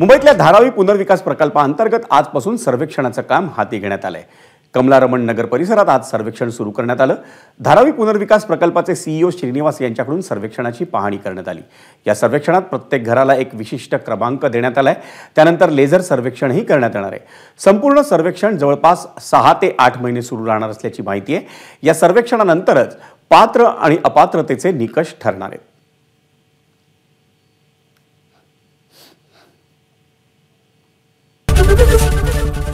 मुंबईतल्या धारावी पुनर्विकास प्रकल्पाअंतर्गत आजपासून सर्वेक्षणाचं काम हाती घेण्यात आलं आहे कमलारमण नगर परिसरात आज सर्वेक्षण सुरू करण्यात आलं धारावी पुनर्विकास प्रकल्पाचे सीईओ e श्रीनिवास यांच्याकडून सर्वेक्षणाची पाहणी करण्यात आली या सर्वेक्षणात प्रत्येक घराला एक विशिष्ट क्रमांक देण्यात आला आहे त्यानंतर लेझर सर्वेक्षणही करण्यात येणार आहे संपूर्ण सर्वेक्षण जवळपास सहा ते आठ महिने सुरू राहणार असल्याची माहिती आहे या सर्वेक्षणानंतरच पात्र आणि अपात्रतेचे निकष ठरणार आहेत